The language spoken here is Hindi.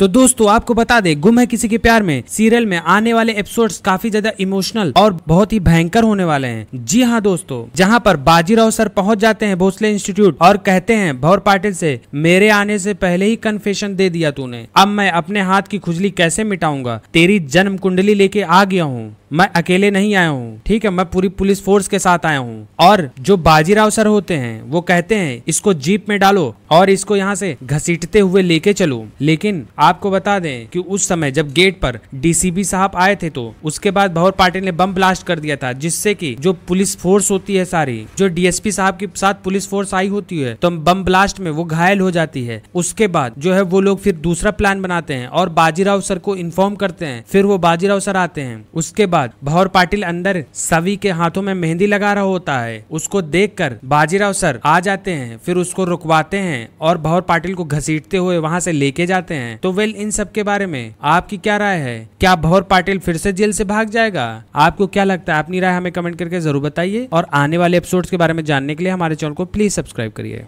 तो दोस्तों आपको बता दें गुम है किसी के प्यार में सीरियल में आने वाले एपिसोड्स काफी ज्यादा इमोशनल और बहुत ही भयंकर होने वाले हैं जी हाँ दोस्तों जहाँ पर बाजीराव सर पहुँच जाते हैं भोसले इंस्टीट्यूट और कहते हैं भौर पाटिल से मेरे आने से पहले ही कन्फेशन दे दिया तूने अब मैं अपने हाथ की खुजली कैसे मिटाऊंगा तेरी जन्म कुंडली लेके आ गया हूँ मैं अकेले नहीं आया हूँ ठीक है मैं पूरी पुलिस फोर्स के साथ आया हूँ और जो बाजीराव सर होते हैं वो कहते हैं इसको जीप में डालो और इसको यहाँ से घसीटते हुए लेके चलो लेकिन आपको बता दें कि उस समय जब गेट पर डीसीबी साहब आए थे तो उसके बाद भवर पाटिल ने बम ब्लास्ट कर दिया था जिससे कि जो पुलिस फोर्स होती है सारी जो डीएसपी साहब के साथ पुलिस फोर्स आई होती है तो बम ब्लास्ट में वो घायल हो जाती है उसके बाद जो है वो लोग फिर दूसरा प्लान बनाते हैं और बाजीराव सर को इन्फॉर्म करते हैं फिर वो बाजीराव सर आते हैं उसके बाद बाद भौर पाटिल अंदर सवी के हाथों में मेहंदी लगा रहा होता है उसको देखकर बाजीराव सर आ जाते हैं फिर उसको रुकवाते हैं और भौर पाटिल को घसीटते हुए वहाँ से लेके जाते हैं तो वेल इन सब के बारे में आपकी क्या राय है क्या भौर पाटिल फिर से जेल से भाग जाएगा आपको क्या लगता है अपनी राय हमें कमेंट करके जरूर बताइए और आने वाले एपिसोड के बारे में जानने के लिए हमारे चैनल को प्लीज सब्सक्राइब करिए